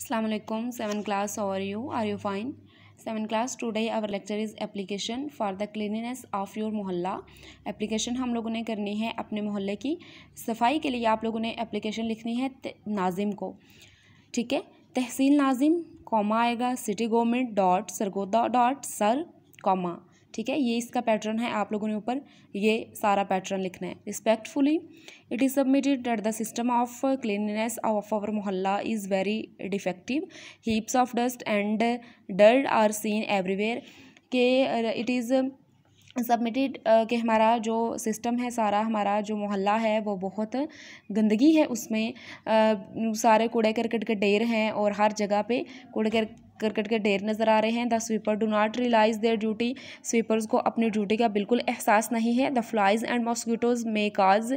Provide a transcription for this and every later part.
Assalamualaikum 7 class how are you are you fine 7 class today our lecture is application for the cleanliness of your मोहल्ला application हम लोगों ने करनी है अपने मोहल्ले की सफाई के लिए आप लोगों ने application लिखनी है नाजिम को ठीक है तहसील नाजिम कॉमा आएगा city government dot Sargodha dot sir comma ठीक है ये इसका पैटर्न है आप लोगों ने ऊपर ये सारा पैटर्न लिखना है respectfully it is submitted that the system of cleanness of our mohalla is very defective heaps of dust and dirt are seen everywhere के इट इज़ सबमिटेड uh, हमारा जो सिस्टम है सारा हमारा जो मोहल्ला है वो बहुत गंदगी है उसमें uh, सारे कूड़े करकट के ढेर हैं और हर जगह पे कूड़े कर करकट के ढेर नजर आ रहे हैं the sweeper do not realise their duty sweepers को अपनी ड्यूटी का बिल्कुल एहसास नहीं है the flies and mosquitoes may cause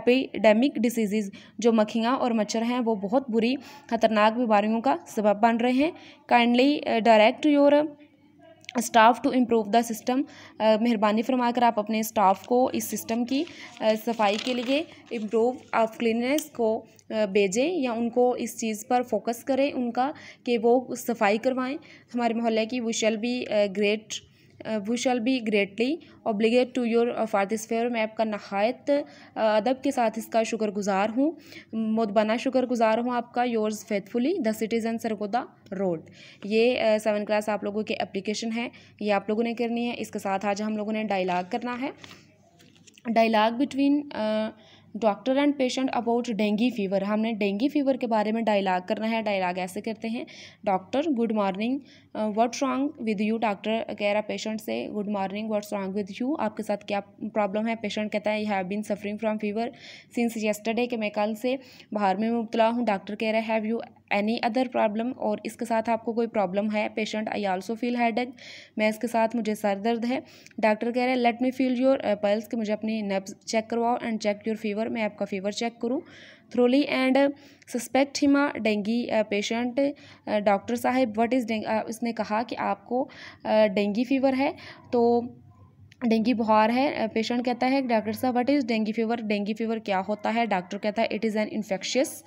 epidemic diseases जो मक्खियाँ और मच्छर हैं वो बहुत बुरी खतरनाक बीमारियों का सबब बन रहे हैं kindly direct your staff to improve the system मेहरबानी फरमाकर आप अपने स्टाफ़ को इस सिस्टम की सफाई के लिए इम्प्रूव ऑफ क्लीननेस को भेजें या उनको इस चीज़ पर फोकस करें उनका कि वो सफाई करवाएं हमारे मोहल्ले की वी शैल बी ग्रेट वो shall be greatly obligate to your for this मैं आपका नहायत uh, अदब के साथ इसका शुक्रगुजार हूँ मुदबना शुक्रगुजार हूँ आपका yours faithfully the citizen Sargodha road ये सेवन uh, क्लास आप लोगों की एप्लीकेशन है ये आप लोगों ने करनी है इसके साथ आज हम लोगों ने डायलाग करना है dialogue between doctor and patient about dengue fever हमने डेंगी फीवर के बारे में डायलाग करना है डायलाग ऐसे करते हैं doctor good morning what's wrong with you doctor कह रहा पेशेंट से good morning what's wrong with you आपके साथ क्या प्रॉब्लम है पेशेंट कहता है you have been suffering from fever since yesterday के मैं कल से बाहर में मुबतला हूँ डॉक्टर कह रहा have you any other problem और इसके साथ आपको कोई प्रॉब्लम है patient I also feel headache मैं इसके साथ मुझे सर दर्द है डॉक्टर कह रहे हैं let me feel your pulse कि मुझे अपनी नब्स चेक करवाओ एंड चेक योर फीवर मैं आपका फीवर चेक करूँ thoroughly and suspect him a dengue patient doctor साहब वट इज़ डेंग उसने कहा कि आपको डेंगी uh, फीवर है तो डेंगी बुखार है पेशेंट uh, कहता है डॉक्टर साहब what is dengue fever dengue fever क्या होता है डॉक्टर कहता है it is an infectious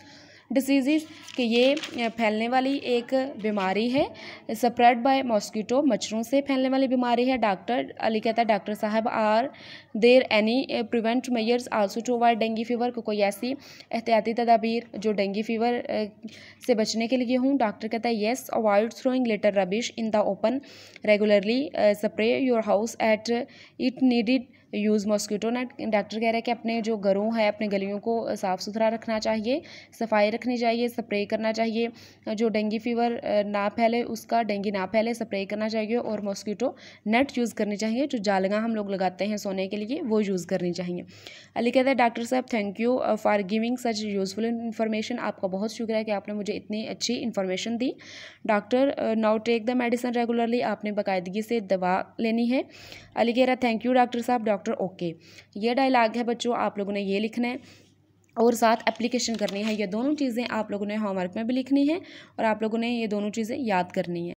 disease कि ये फैलने वाली एक बीमारी है स्प्रेड बाय मॉस्किटो मच्छरों से फैलने वाली बीमारी है डॉक्टर अली कहता है डॉक्टर साहब are there any prevent measures also to avoid dengue fever को कोई ऐसी एहतियाती तदाबीर जो डेंगी फीवर से बचने के लिए हूँ डॉक्टर कहता है yes avoid throwing litter rubbish in the open regularly spray your house at it needed use mosquito net doctor कह रहे हैं कि अपने जो घरों है अपने गलियों को साफ़ सुथरा रखना चाहिए सफाई रखनी चाहिए स्प्रे करना चाहिए जो डेंगी फीवर ना फैले उसका डेंगी ना फैले स्प्रे करना चाहिए और मॉस्किटो नेट यूज़ करनी चाहिए जो जालगा हम लोग लगाते हैं सोने के लिए वो यूज़ करनी चाहिए अली कहते हैं डॉक्टर साहब thank you for giving such useful information आपका बहुत शुक्रिया कि आपने मुझे इतनी अच्छी इन्फॉर्मेशन दी doctor now take the medicine regularly आपने बाकायदगी से दवा लेनी है अली कह रहा थैंक यू डॉक्टर साहब डॉक्टर ओके ये डायलाग है बच्चों आप लोगों ने ये लिखना है और साथ एप्लीकेशन करनी है ये दोनों चीज़ें आप लोगों ने होमवर्क में भी लिखनी है और आप लोगों ने ये दोनों चीज़ें याद करनी है